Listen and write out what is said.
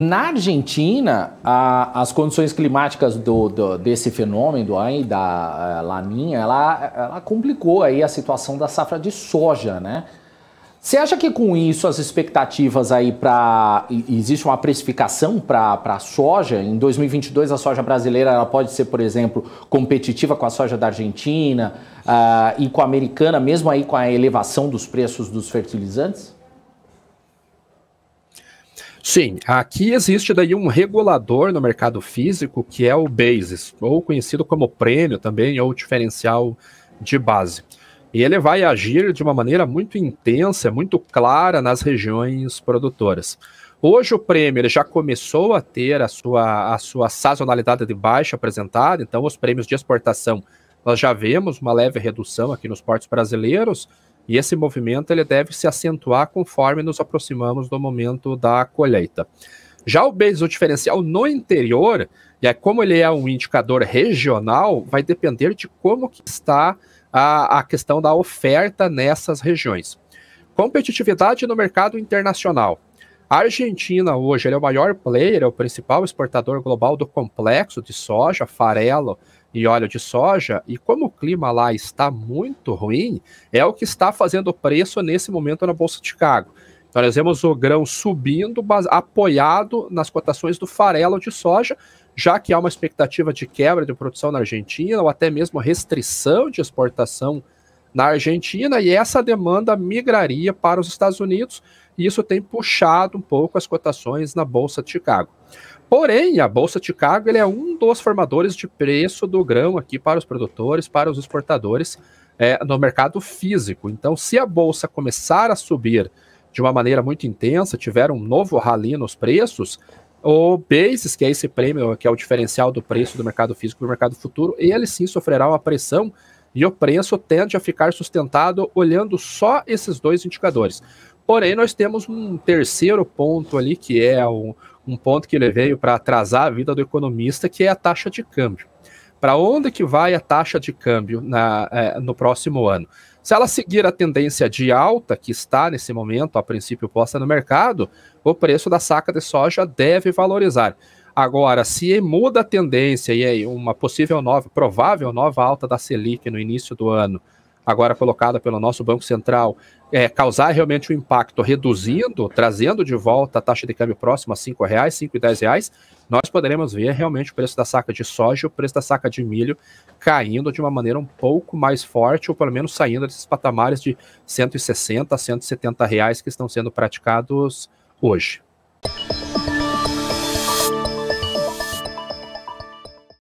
Na Argentina, a, as condições climáticas do, do, desse fenômeno do, aí, da eh, laninha, ela, ela complicou aí a situação da safra de soja, né? Você acha que com isso as expectativas aí para existe uma precificação para a soja em 2022 a soja brasileira ela pode ser por exemplo competitiva com a soja da Argentina uh, e com a americana mesmo aí com a elevação dos preços dos fertilizantes? Sim, aqui existe daí um regulador no mercado físico que é o basis, ou conhecido como prêmio também, ou diferencial de base. E ele vai agir de uma maneira muito intensa, muito clara nas regiões produtoras. Hoje o prêmio já começou a ter a sua, a sua sazonalidade de baixa apresentada, então os prêmios de exportação nós já vemos uma leve redução aqui nos portos brasileiros, e esse movimento ele deve se acentuar conforme nos aproximamos do momento da colheita. Já o peso diferencial no interior, e é como ele é um indicador regional, vai depender de como que está a, a questão da oferta nessas regiões. Competitividade no mercado internacional. A Argentina hoje é o maior player, é o principal exportador global do complexo de soja, farelo, e óleo de soja, e como o clima lá está muito ruim, é o que está fazendo o preço nesse momento na Bolsa de Chicago. Então, nós vemos o grão subindo, apoiado nas cotações do farelo de soja, já que há uma expectativa de quebra de produção na Argentina, ou até mesmo restrição de exportação na Argentina, e essa demanda migraria para os Estados Unidos, e isso tem puxado um pouco as cotações na Bolsa de Chicago. Porém, a Bolsa de Chicago ele é um dos formadores de preço do grão aqui para os produtores, para os exportadores é, no mercado físico. Então, se a Bolsa começar a subir de uma maneira muito intensa, tiver um novo rali nos preços, o basis, que é esse prêmio, que é o diferencial do preço do mercado físico para o mercado futuro, ele sim sofrerá uma pressão e o preço tende a ficar sustentado olhando só esses dois indicadores. Porém, nós temos um terceiro ponto ali, que é o, um ponto que ele veio para atrasar a vida do economista, que é a taxa de câmbio. Para onde que vai a taxa de câmbio na, é, no próximo ano? Se ela seguir a tendência de alta que está nesse momento, a princípio posta no mercado, o preço da saca de soja deve valorizar. Agora, se muda a tendência e aí uma possível nova, provável nova alta da Selic no início do ano, agora colocada pelo nosso Banco Central, é, causar realmente um impacto reduzindo, trazendo de volta a taxa de câmbio próxima a R$ reais, R$ 5,10, nós poderemos ver realmente o preço da saca de soja, o preço da saca de milho caindo de uma maneira um pouco mais forte, ou pelo menos saindo desses patamares de 160 a 170 reais que estão sendo praticados hoje.